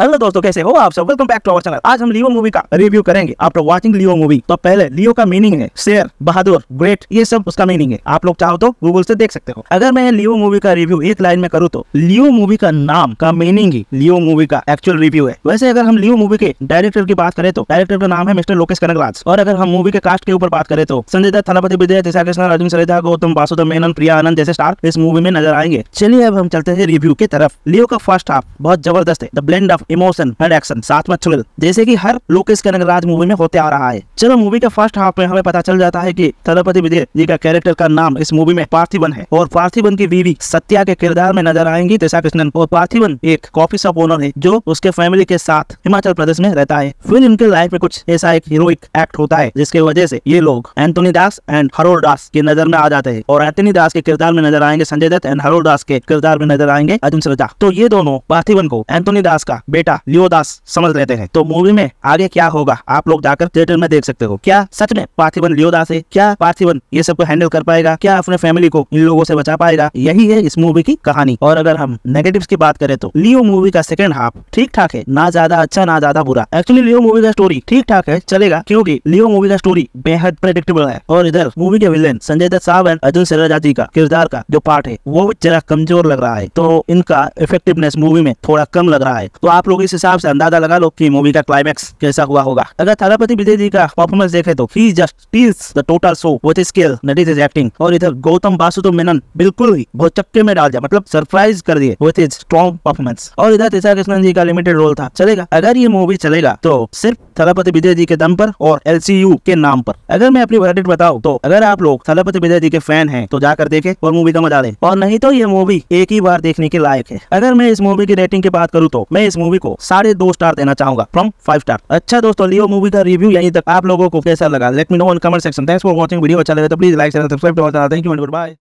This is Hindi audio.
हेलो दोस्तों कैसे हो आप सब welcome back to our channel आज हम लियो मूवी का रिव्यू करेंगे आफ्टर वाचिंग लियो मूवी तो पहले लियो का मीनिंग है शेर बहादुर ग्रेट ये सब उसका मीनिंग है आप लोग चाहो तो गूगल से देख सकते हो अगर मैं लियो मूवी का रिव्यू एक लाइन में करूँ तो लियो मूवी का नाम का मीनिंग ही लियो मूवी का एक्चुअल रिव्यू है वैसे अगर हम लियो मूवी के डायरेक्टर की बात करें तो डायरेक्टर का नाम है मिस्टर लोकेश कनकराज और अगर हम मूवी के कास्ट के ऊपर बात करें तो संजय दत्त थलापति विजय दिशा कृष्ण अर्जुन सरेजा गौतम वासुदेव मेनन प्रिया आनंद जैसे स्टार इस मूवी में नजर आएंगे चलिए अब हम चलते हैं रिव्यू की तरफ लियो का फर्स्ट हाफ बहुत जबरदस्त है द ब्लेंड ऑफ इमोशन हर एक्शन साथ में थ्रिल जैसे की हर लोकेश कनगराज मूवी में होते आ रहा है चलो मूवी के फर्स्ट हाफ में हमें पता चल जाता है की तलपति विजय जी का कैरेक्टर का नाम इस मूवी में पार्थिवन है और पार्थिवन की बीवी सत्या के किरदार में नजर आएंगी दिशा कृष्णन और पार्थिवन एक कॉफी शॉप ओनर है जो उसके फैमिली के साथ हिमाचल प्रदेश में रहता है फिर इनके लाइफ में कुछ ऐसा एक हीरोइक एक्ट होता है जिसके वजह से ये लोग एंटोनी दास एंड हरोल दास की नजर में आ जाते हैं और एंटोनी दास के किरदार में नजर आएंगे संजय दत्त एंड हरोल दास के किरदार में नजर आएंगे अर्जुन सरजा तो ये दोनों पार्थिवन को एंटोनी दास का बेटा लियोदास समझ लेते हैं तो मूवी में आगे क्या होगा आप लोग जाकर थिएटर में देख सकते हो क्या सच में पार्थिवन लियोदास है क्या पार्थिवन ये को हैंडल कर पाएगा क्या अपने फैमिली को इन लोगों से बचा पाएगा यही है इस मूवी की कहानी और अगर हम नेगेटिव की बात करें तो लियो मूवी का सेकंड हाफ ठीक ठाक है ना ज्यादा अच्छा ना ज्यादा बुरा एक्चुअली लियो मूवी का स्टोरी ठीक ठाक है चलेगा क्यूँकी लियो मूवी का स्टोरी बेहद प्रेडिक्टेबल है और इधर मूवी के विलेन संजय दत्त साहब एंड अर्जुन सरजा जी का किरदार का जो पार्ट है वो जरा कमजोर लग रहा है तो इनका इफेक्टिवनेस मूवी में थोड़ा कम लग रहा है तो आप आप लोग इस हिसाब से अंदाजा लगा लो कि मूवी का क्लाइमैक्स कैसा हुआ होगा अगर थालापति विजय जी का परफॉर्मेंस देखे तो ही just the total show with skill acting और इधर गौतम बासु तो मेनन बिल्कुल ही बहुत चक्के में डाल दिया मतलब सरप्राइज कर दिए विथ इज स्ट्रॉन्ग परफॉर्मेंस और इधर तेजा कृष्णन जी का लिमिटेड रोल था चलेगा अगर ये मूवी चलेगा तो सिर्फ थलापति विजय जी के दम पर और एल के नाम पर अगर मैं अपनी वर्डिट बताऊँ तो अगर आप लोग थलापति विजय जी के फैन है तो जाकर देखे और मूवी का मजा ले और नहीं तो ये मूवी एक ही बार देखने के लायक है अगर मैं इस मूवी की रेटिंग की बात करूँ तो मैं इस मूवी को साढ़े दो स्टार देना चाहूंगा फ्रॉम फाइव स्टार अच्छा दोस्तों लियो मूवी का रिव्यू यही तक आप लोगों को कैसा लगा let me know in comment section thanks for watching video अच्छा लगे तो please like subscribe thank you bye